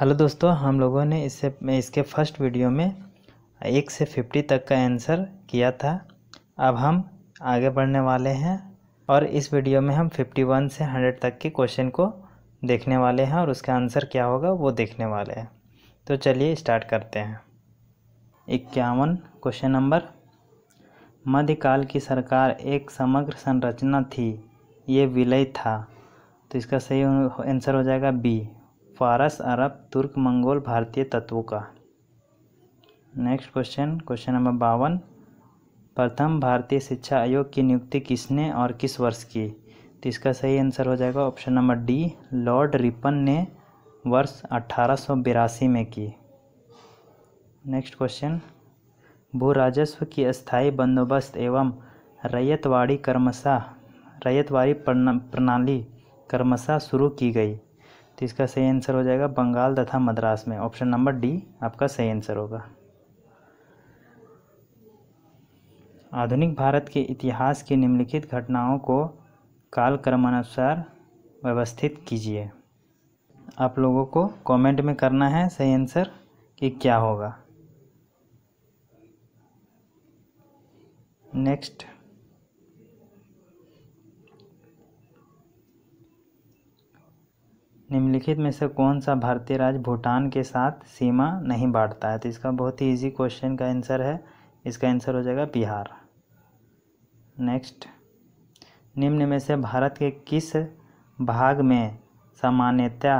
hello दोस्तों हम लोगों ने इससे इसके फर्स्ट वीडियो में एक से फिफ्टी तक का आंसर किया था अब हम आगे बढ़ने वाले हैं और इस वीडियो में हम फिफ्टी वन से हंड्रेड तक के क्वेश्चन को देखने वाले हैं और उसका आंसर क्या होगा वो देखने वाले हैं तो चलिए स्टार्ट करते हैं इक्यावन क्वेश्चन नंबर मध्यकाल की सरकार एक समग्र संरचना थी ये विलय था तो इसका सही आंसर हो जाएगा बी फारस अरब तुर्क मंगोल भारतीय तत्वों का नेक्स्ट क्वेश्चन क्वेश्चन नंबर बावन प्रथम भारतीय शिक्षा आयोग की नियुक्ति किसने और किस वर्ष की तो इसका सही आंसर हो जाएगा option number D Lord Ripon ने वर्ष अठारह में की नेक्स्ट क्वेश्चन भू राजस्व की स्थायी बंदोबस्त एवं रैयतवाड़ी कर्मशा रैयतवाड़ी प्रणाली कर्मशा शुरू की गई तो इसका सही आंसर हो जाएगा बंगाल तथा मद्रास में ऑप्शन नंबर डी आपका सही आंसर होगा आधुनिक भारत के इतिहास की निम्नलिखित घटनाओं को काल क्रमानुसार व्यवस्थित कीजिए आप लोगों को कमेंट में करना है सही आंसर कि क्या होगा नेक्स्ट निम्नलिखित में से कौन सा भारतीय राज्य भूटान के साथ सीमा नहीं बांटता है तो इसका बहुत ही इजी क्वेश्चन का आंसर है इसका आंसर हो जाएगा बिहार नेक्स्ट निम्न में से भारत के किस भाग में सामान्यतया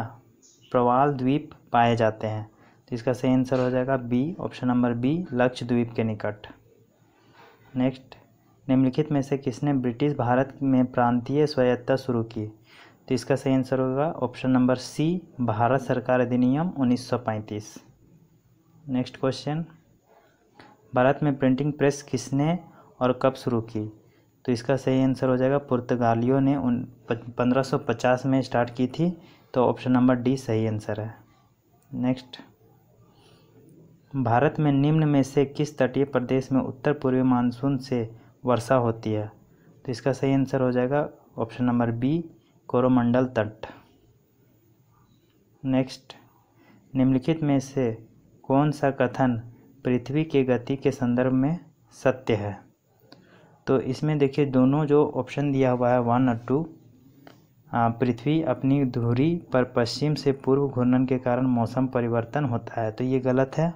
प्रवाल द्वीप पाए जाते हैं तो इसका सही आंसर हो जाएगा B option number B Lakshadweep के निकट नेक्स्ट निम्नलिखित में से किसने ब्रिटिश भारत में प्रांतीय स्वायत्ता शुरू की तो इसका सही आंसर होगा ऑप्शन नंबर सी भारत सरकार अधिनियम 1935 नेक्स्ट क्वेश्चन भारत में प्रिंटिंग प्रेस किसने और कब शुरू की तो इसका सही आंसर हो जाएगा पुर्तगालियों ने उन पंद्रह में स्टार्ट की थी तो ऑप्शन नंबर डी सही आंसर है नेक्स्ट भारत में निम्न में से किस तटीय प्रदेश में उत्तर पूर्वी मानसून से वर्षा होती है तो इसका सही आंसर हो जाएगा ऑप्शन नंबर बी कोरोमंडल तट नेक्स्ट निम्नलिखित में से कौन सा कथन पृथ्वी के गति के संदर्भ में सत्य है तो इसमें देखिए दोनों जो ऑप्शन दिया हुआ है वन और टू पृथ्वी अपनी धुरी पर पश्चिम से पूर्व घूर्णन के कारण मौसम परिवर्तन होता है तो ये गलत है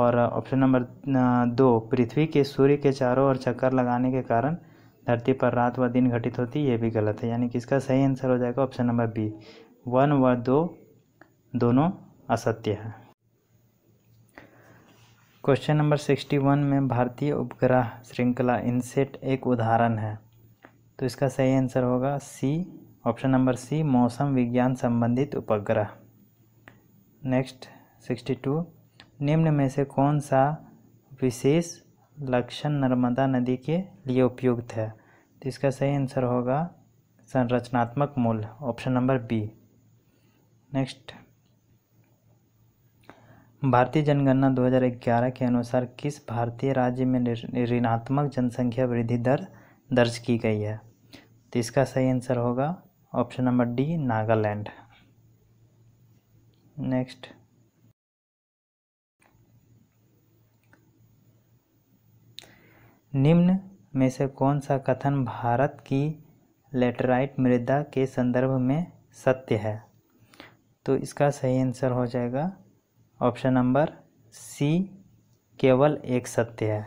और ऑप्शन नंबर दो पृथ्वी के सूर्य के चारों ओर चक्कर लगाने के कारण धरती पर रात व दिन घटित होती ये भी गलत है यानी कि इसका सही आंसर हो जाएगा ऑप्शन नंबर बी वन व दो दोनों असत्य है क्वेश्चन नंबर सिक्सटी वन में भारतीय उपग्रह श्रृंखला इनसेट एक उदाहरण है तो इसका सही आंसर होगा सी ऑप्शन नंबर सी मौसम विज्ञान संबंधित उपग्रह नेक्स्ट सिक्सटी टू निम्न में से कौन सा विशेष लक्षण नर्मदा नदी के लिए उपयुक्त है तो इसका सही आंसर होगा संरचनात्मक मूल ऑप्शन नंबर बी नेक्स्ट भारतीय जनगणना 2011 के अनुसार किस भारतीय राज्य में ऋणात्मक जनसंख्या वृद्धि दर दर्ज की गई है तो इसका सही आंसर होगा option number D Nagaland next निम्न में से कौन सा कथन भारत की लेटराइट मृदा के संदर्भ में सत्य है तो इसका सही आंसर हो जाएगा ऑप्शन नंबर सी केवल एक सत्य है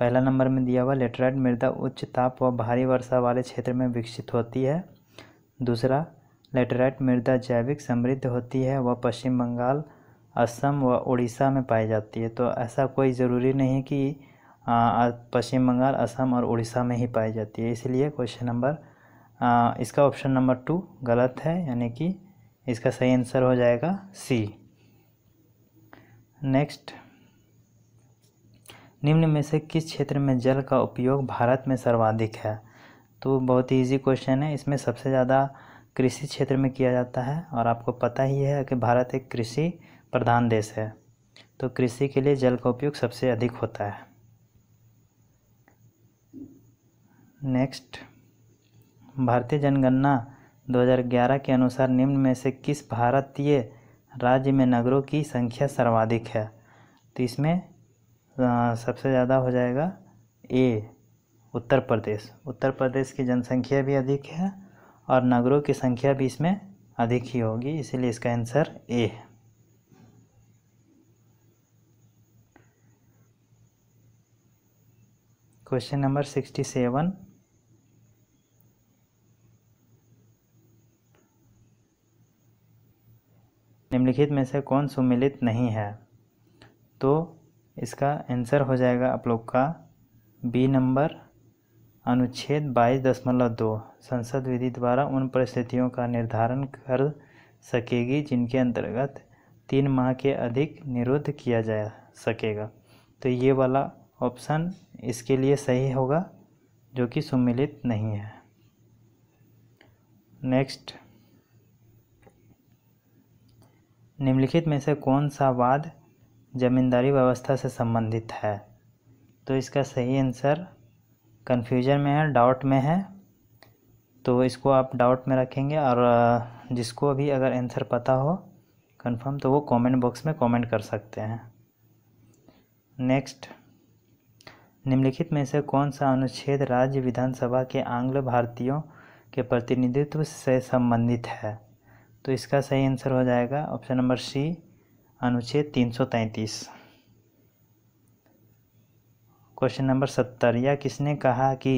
पहला नंबर में दिया हुआ लेटराइट मृदा उच्च ताप व भारी वर्षा वाले क्षेत्र में विकसित होती है दूसरा लेटराइट मृदा जैविक समृद्ध होती है वह पश्चिम बंगाल असम व उड़ीसा में पाई जाती है तो ऐसा कोई ज़रूरी नहीं कि पश्चिम बंगाल असम और उड़ीसा में ही पाई जाती है इसलिए क्वेश्चन नंबर इसका ऑप्शन नंबर टू गलत है यानी कि इसका सही आंसर हो जाएगा सी नेक्स्ट निम्न में से किस क्षेत्र में जल का उपयोग भारत में सर्वाधिक है तो बहुत ही इजी क्वेश्चन है इसमें सबसे ज़्यादा कृषि क्षेत्र में किया जाता है और आपको पता ही है कि भारत एक कृषि प्रधान देश है तो कृषि के लिए जल का उपयोग सबसे अधिक होता है नेक्स्ट भारतीय जनगणना 2011 के अनुसार निम्न में से किस भारतीय राज्य में नगरों की संख्या सर्वाधिक है तो इसमें सबसे ज़्यादा हो जाएगा ए उत्तर प्रदेश उत्तर प्रदेश की जनसंख्या भी अधिक है और नगरों की संख्या भी इसमें अधिक ही होगी इसीलिए इसका आंसर ए है क्वेश्चन नंबर सिक्सटी सेवन निम्नलिखित में से कौन सुमिलित नहीं है तो इसका आंसर हो जाएगा आप लोग का बी नंबर अनुच्छेद बाईस दशमलव दो संसद विधि द्वारा उन परिस्थितियों का निर्धारण कर सकेगी जिनके अंतर्गत तीन माह के अधिक निरुद्ध किया जा सकेगा तो ये वाला ऑप्शन इसके लिए सही होगा जो कि सुमिलित नहीं है नेक्स्ट निम्नलिखित में से कौन सा वाद जमींदारी व्यवस्था से संबंधित है तो इसका सही आंसर कन्फ्यूजन में है डाउट में है तो इसको आप डाउट में रखेंगे और जिसको भी अगर आंसर पता हो कंफर्म तो वो कमेंट बॉक्स में कमेंट कर सकते हैं नेक्स्ट निम्नलिखित में से कौन सा अनुच्छेद राज्य विधानसभा के आंग्ल भारतीयों के प्रतिनिधित्व से संबंधित है तो इसका सही आंसर हो जाएगा ऑप्शन नंबर सी अनुच्छेद तीन सौ तैंतीस क्वेश्चन नंबर सत्तर या किसने कहा कि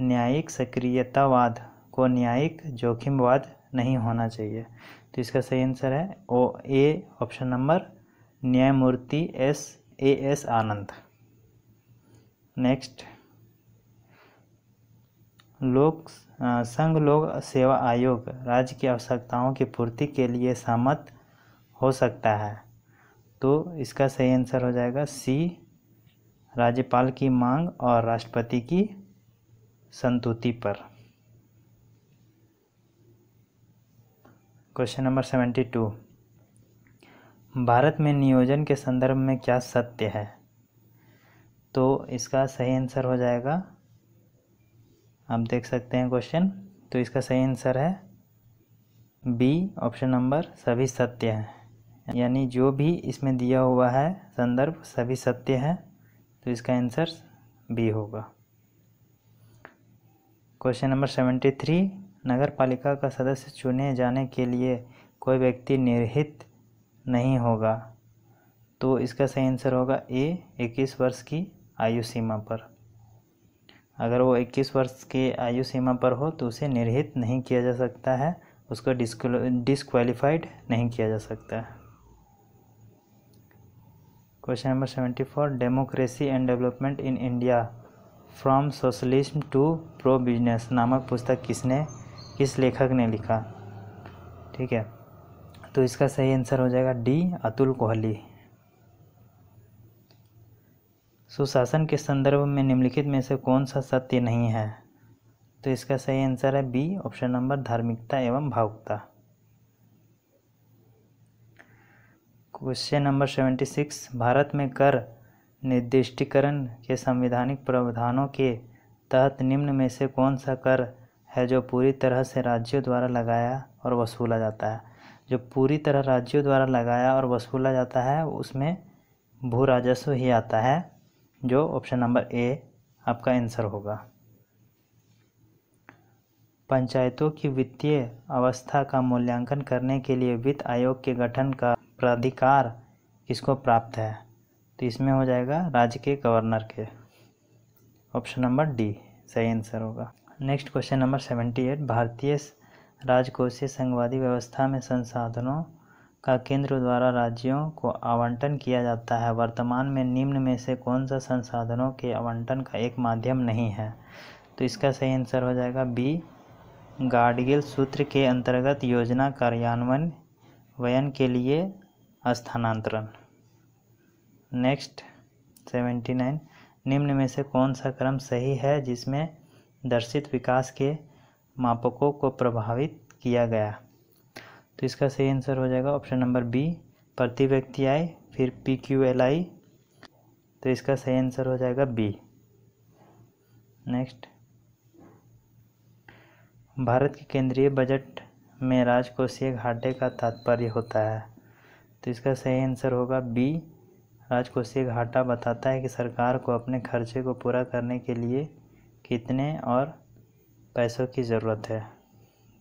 न्यायिक सक्रियतावाद को न्यायिक जोखिमवाद नहीं होना चाहिए तो इसका सही आंसर है ओ ए ऑप्शन नंबर न्यायमूर्ति S A S Anand next लोक संघ लोक सेवा आयोग राज्य की आवश्यकताओं की पूर्ति के लिए सहमत हो सकता है तो इसका सही आंसर हो जाएगा सी राज्यपाल की मांग और राष्ट्रपति की संतुति पर question number seventy two Bharat में नियोजन के संदर्भ में क्या सत्य है तो इसका सही आंसर हो जाएगा आप देख सकते हैं क्वेश्चन तो इसका सही आंसर है बी ऑप्शन नंबर सभी सत्य है यानी जो भी इसमें दिया हुआ है संदर्भ सभी सत्य है तो इसका आंसर बी होगा क्वेश्चन नंबर सेवेंटी थ्री नगर पालिका का सदस्य चुने जाने के लिए कोई व्यक्ति निर्हित नहीं होगा तो इसका सही आंसर होगा ए इक्कीस वर्ष की आयु सीमा पर अगर वो 21 वर्ष की आयु सीमा पर हो तो उसे निर्हित नहीं किया जा सकता है उसको डिसक्वालीफाइड नहीं किया जा सकता है question number seventy four democracy and development in India from socialism to pro business नामक पुस्तक किसने किस लेखक ने लिखा ठीक है तो इसका सही आंसर हो जाएगा डी अतुल कोहली सुशासन के संदर्भ में निम्नलिखित में से कौन सा सत्य नहीं है तो इसका सही आंसर है बी ऑप्शन नंबर धार्मिकता एवं भावुकता question number seventy six Bharat में कर निर्दिष्टीकरण के संवैधानिक प्रावधानों के तहत निम्न में से कौन सा कर है जो पूरी तरह से राज्यों द्वारा लगाया और वसूला जाता है जो पूरी तरह राज्यों द्वारा लगाया और वसूला जाता है उसमें भू राजस्व ही आता है जो ऑप्शन नंबर ए आपका आंसर होगा पंचायतों की वित्तीय अवस्था का मूल्यांकन करने के लिए वित्त आयोग के गठन का प्राधिकार किसको प्राप्त है तो इसमें हो जाएगा राज्य के गवर्नर के ऑप्शन नंबर डी सही आंसर होगा next question number seventy eight भारतीय राजकोषीय संघवादी व्यवस्था में संसाधनों का केंद्र द्वारा राज्यों को आवंटन किया जाता है वर्तमान में निम्न में से कौन सा संसाधनों के आवंटन का एक माध्यम नहीं है तो इसका सही आंसर हो जाएगा बी गाडगिल सूत्र के अंतर्गत योजना कार्यान्वयन वयन के लिए स्थानांतरण नेक्स्ट सेवेंटी नाइन निम्न में से कौन सा क्रम सही है जिसमें दर्शित विकास के मापकों को प्रभावित किया गया तो इसका सही आंसर हो जाएगा ऑप्शन नंबर बी प्रति व्यक्ति आय फिर पी क्यू एल आई तो इसका सही आंसर हो जाएगा बी नेक्स्ट भारत के केंद्रीय बजट में राजकोषीय घाटे का तात्पर्य होता है तो इसका सही आंसर होगा बी राजकोषीय घाटा बताता है कि सरकार को अपने खर्चे को पूरा करने के लिए कितने और पैसों की ज़रूरत है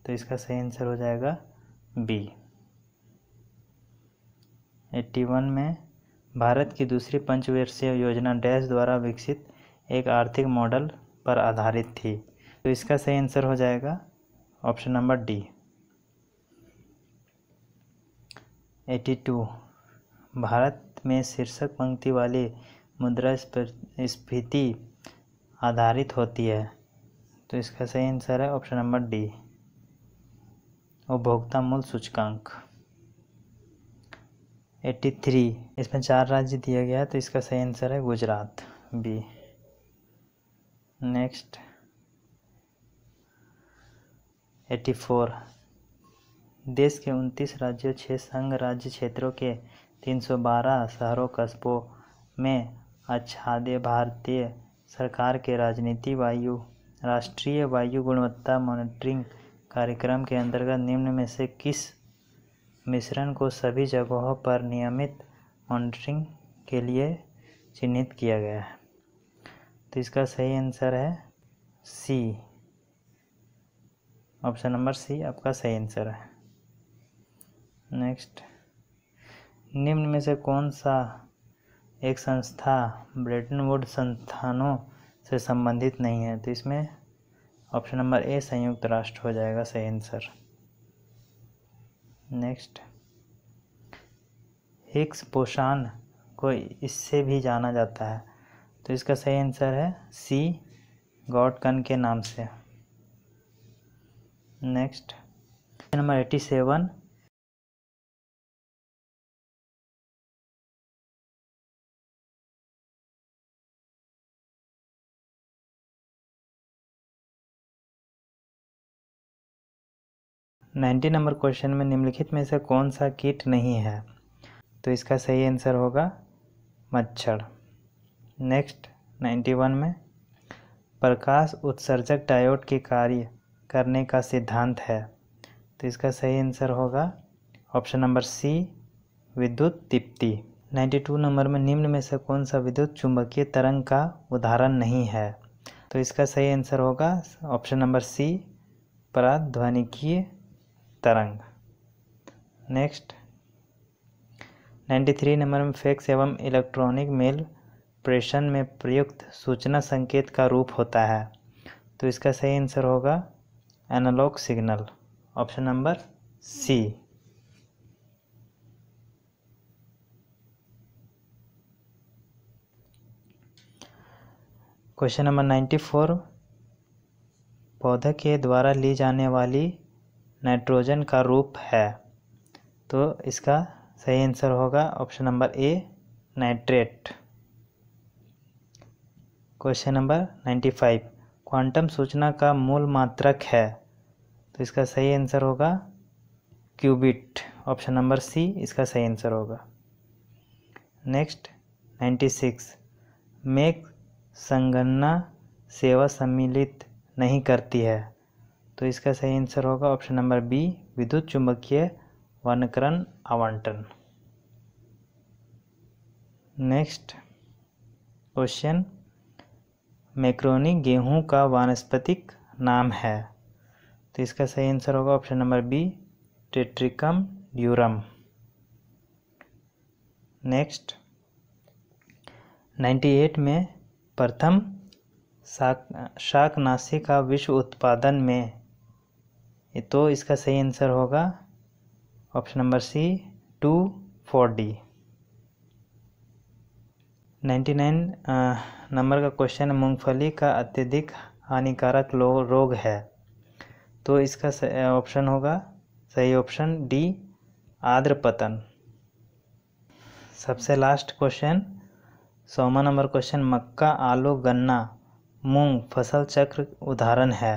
तो इसका सही आंसर हो जाएगा बी एट्टी वन में भारत की दूसरी पंचवर्षीय योजना डैश द्वारा विकसित एक आर्थिक मॉडल पर आधारित थी तो इसका सही आंसर हो जाएगा option number D eighty two Bharat में शीर्षक पंक्ति वाली मुद्रा स्फीति आधारित होती है तो इसका सही आंसर है ऑप्शन नंबर डी उपभोक्ता मूल सूचकांक 83 इसमें चार राज्य दिया गया है तो इसका सही आंसर है गुजरात बी नेक्स्ट 84 देश के 29 राज्यों छः संघ राज्य क्षेत्रों के 312 शहरों कस्बों में आच्छादे भारतीय सरकार के राजनीति वायु राष्ट्रीय वायु गुणवत्ता मॉनिटरिंग कार्यक्रम के अंतर्गत निम्न में से किस मिश्रण को सभी जगहों पर नियमित मॉनिटरिंग के लिए चिन्हित किया गया है तो इसका सही आंसर है सी ऑप्शन नंबर सी आपका सही आंसर है नेक्स्ट निम्न में से कौन सा एक संस्था ब्रेटनवुड संस्थानों से संबंधित नहीं है तो इसमें ऑप्शन नंबर ए संयुक्त राष्ट्र हो जाएगा सही आंसर नेक्स्ट हिक्स पोषान को इससे भी जाना जाता है तो इसका सही आंसर है सी गॉडकन के नाम से next number eighty seven ninety number question में निम्नलिखित में से कौन सा कीट नहीं है तो इसका सही आंसर होगा मच्छर नेक्स्ट नाइन्टी वन में प्रकाश उत्सर्जक डायोड के कार्य करने का सिद्धांत है तो इसका सही आंसर होगा ऑप्शन नंबर सी विद्युत दीप्ति नाइन्टी टू नंबर में निम्न में से कौन सा विद्युत चुंबकीय तरंग का उदाहरण नहीं है तो इसका सही आंसर होगा ऑप्शन नंबर सी पराध्वनिकीय तरंग नेक्स्ट नाइन्टी थ्री नंबर में फैक्स एवं इलेक्ट्रॉनिक मेल प्रेषण में प्रयुक्त सूचना संकेत का रूप होता है तो इसका सही आंसर होगा analog signal option number C question number ninety four पौधे के द्वारा ली जाने वाली नाइट्रोजन का रूप है तो इसका सही आंसर होगा option number A nitrate question number ninety five quantum सूचना का मूल मात्रक है तो इसका सही आंसर होगा क्यूबिट ऑप्शन नंबर सी इसका सही आंसर होगा नेक्स्ट नाइन्टी सिक्स मेक संगणना सेवा सम्मिलित नहीं करती है तो इसका सही आंसर होगा ऑप्शन नंबर बी विद्युत चुंबकीय वनकरण आवंटन नेक्स्ट क्वेश्चन मैक्रोनी गेहूं का वानस्पतिक नाम है तो इसका सही आंसर होगा ऑप्शन नंबर बी टेट्रिकम ड्यूरम नेक्स्ट 98 में प्रथम शाक शाकनाशी का विश्व उत्पादन में तो इसका सही आंसर होगा option number C two four D ninety nine number का क्वेश्चन मूंगफली का अत्यधिक हानिकारक रोग है तो इसका ऑप्शन uh, होगा सही ऑप्शन डी आद्र पतन सबसे लास्ट क्वेश्चन सोमा नंबर क्वेश्चन मक्का आलू गन्ना मूंग फसल चक्र उदाहरण है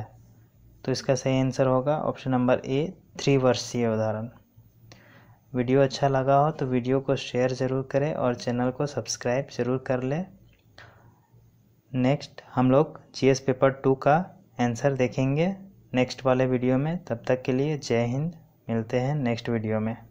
तो इसका सही आंसर होगा ऑप्शन नंबर ए थ्री वर्षीय उदाहरण वीडियो अच्छा लगा हो तो वीडियो को शेयर ज़रूर करें और चैनल को सब्सक्राइब ज़रूर कर लें नेक्स्ट हम लोग जी पेपर टू का आंसर देखेंगे नेक्स्ट वाले वीडियो में तब तक के लिए जय हिंद मिलते हैं नेक्स्ट वीडियो में